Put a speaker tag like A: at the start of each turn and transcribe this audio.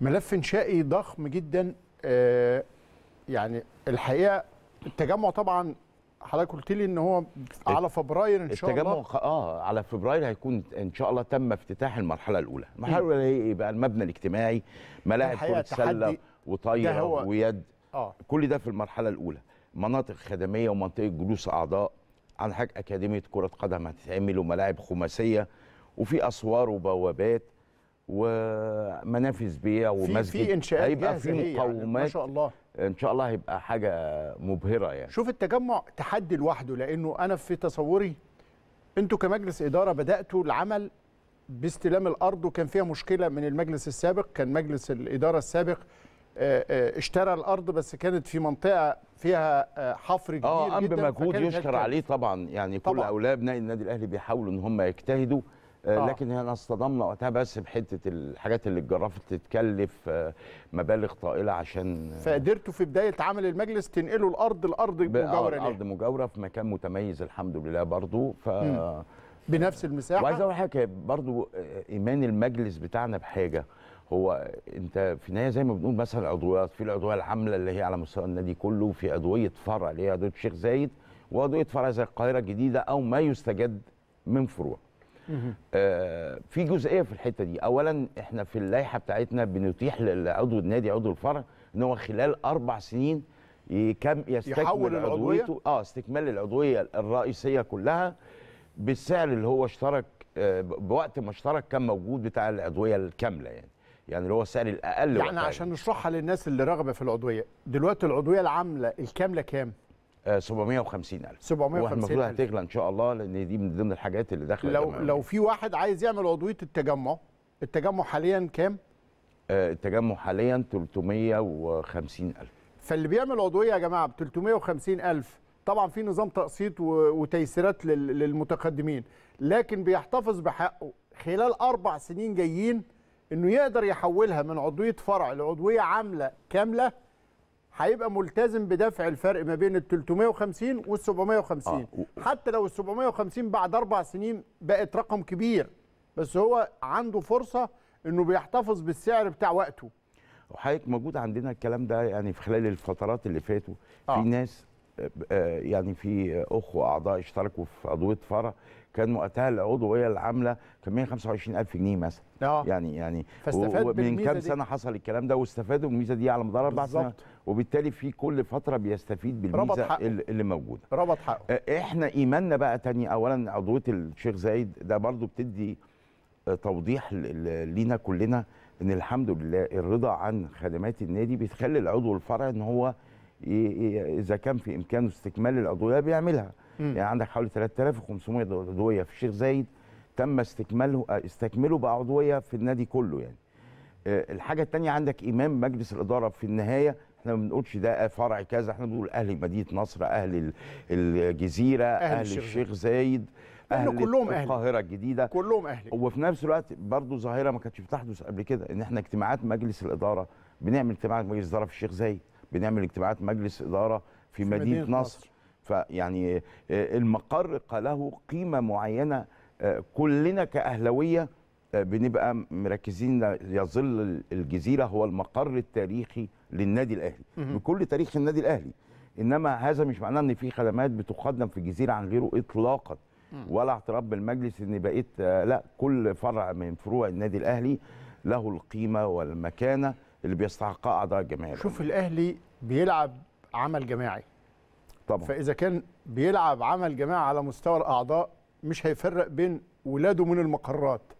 A: ملف انشائي ضخم جدا آه، يعني الحقيقه التجمع طبعا حضرتك قلت لي ان هو على فبراير ان شاء التجمع الله
B: التجمع اه على فبراير هيكون ان شاء الله تم افتتاح المرحله الاولى المرحله الاولى هي ايه بقى المبنى الاجتماعي ملاعب كره سله وطايره ويد آه. كل ده في المرحله الاولى مناطق خدميه ومنطقه جلوس اعضاء عن حاجه اكاديميه كره قدم هتتعمل وملاعب خماسيه وفي اسوار وبوابات ومنافذ بيع ومسجد في انشاءات هيبقى في مقومات يعني ما شاء الله ان شاء الله هيبقى
A: حاجه مبهره يعني شوف التجمع تحدي لوحده لانه انا في تصوري انتوا كمجلس اداره بداتوا العمل باستلام الارض وكان فيها مشكله من المجلس السابق كان مجلس الاداره السابق آه، آه، اشترى الارض بس كانت في منطقه فيها آه، حفر كبير اه اه بمجهود يشكر عليه
B: طبعا يعني كل اولياء ابناء النادي الاهلي بيحاولوا ان هم يجتهدوا آه، آه. لكن هنا اصطدمنا وقتها بس بحته الحاجات اللي اتجرفت تتكلف آه، مبالغ طائله عشان فقدرتوا في بدايه عمل المجلس تنقلوا الارض الارض مجاوره الارض ارض مجاوره في مكان متميز الحمد لله برضه ف بنفس المساحه وعايز اقول حاجه برضه ايمان المجلس بتاعنا بحاجه هو انت في النهايه زي ما بنقول مثلا عضويات في العضويه العامله اللي هي على مستوى النادي كله في عضويه فرع اللي هي عضويه الشيخ زايد وعضويه فرع زي القاهره الجديده او ما يستجد من فروع آه في جزئيه في الحته دي اولا احنا في اللائحه بتاعتنا بنتيح لعضو النادي عضو الفرع ان هو خلال اربع سنين يكم يستكمل عضويته اه استكمال العضويه الرئيسيه كلها بالسعر اللي هو اشترك آه بوقت ما اشترك كان موجود بتاع العضويه الكامله يعني يعني اللي هو السعر الاقل يعني
A: عشان نشرحها للناس اللي راغبه في العضويه دلوقتي العضويه العامله الكامله كام 750 آه، الف 750 الف هتغلى
B: ان شاء الله لان دي من ضمن الحاجات اللي داخله لو لو في
A: واحد عايز يعمل عضويه التجمع التجمع حاليا كام آه، التجمع
B: حاليا 350 الف
A: فاللي بيعمل عضويه يا جماعه ب 350 الف طبعا في نظام تقسيط وتيسيرات للمتقدمين لكن بيحتفظ بحقه خلال اربع سنين جايين انه يقدر يحولها من عضويه فرع لعضويه عامله كامله هيبقى ملتزم بدفع الفرق ما بين ال 350 وال 750 آه. حتى لو ال 750 بعد اربع سنين بقت رقم كبير بس هو عنده فرصه انه بيحتفظ بالسعر بتاع وقته
B: وحضرتك موجود عندنا الكلام ده يعني في خلال الفترات اللي فاتوا آه. في ناس يعني في اخوه اعضاء اشتركوا في عضويه فرع كان وقتها العضويه العامله كان 125 الف جنيه مثلا آه. يعني يعني من كام سنه حصل الكلام ده واستفادوا من الميزه دي على مدار اربع سنوات وبالتالي في كل فتره بيستفيد بالميزه اللي موجوده ربط حقه آه، احنا ايماننا بقى تاني اولا عضويه الشيخ زايد ده برضو بتدي آه، توضيح لينا كلنا ان الحمد لله الرضا عن خدمات النادي بتخلي العضو الفرع ان هو اذا كان في امكانه استكمال الادويه بيعملها مم. يعني عندك حوالي 3500 عضويه في الشيخ زايد تم استكماله آه، استكمله بعضويه في النادي كله يعني آه، الحاجه الثانيه عندك امام مجلس الاداره في النهايه احنا ما بنقولش ده فرع كذا احنا بنقول اهل مدينه نصر اهل الجزيره اهل, أهل الشيخ, الشيخ زايد اهل كلهم اهل القاهره الجديده كلهم اهل وفي نفس الوقت برضه ظاهره ما كانتش بتحدث قبل كده ان احنا اجتماعات مجلس الاداره بنعمل اجتماعات مجلس الاداره في الشيخ زايد بنعمل اجتماعات مجلس اداره في, في مدينه, مدينة نصر, نصر. فيعني آه، المقر له قيمه معينه آه، كلنا كاهلاويه آه، بنبقى مركزين يظل الجزيره هو المقر التاريخي للنادي الاهلي بكل تاريخ النادي الاهلي انما هذا مش معناه ان في خدمات بتقدم في الجزيره عن غيره اطلاقا ولا اعتراف بالمجلس ان بقيت لا كل فرع من فروع النادي الاهلي له
A: القيمه والمكانه اللي بيستحقها اعضاء الجماهير شوف الاهلي بيلعب عمل جماعي طبعا فاذا كان بيلعب عمل جماعي على مستوى الاعضاء مش هيفرق بين ولاده من المقرات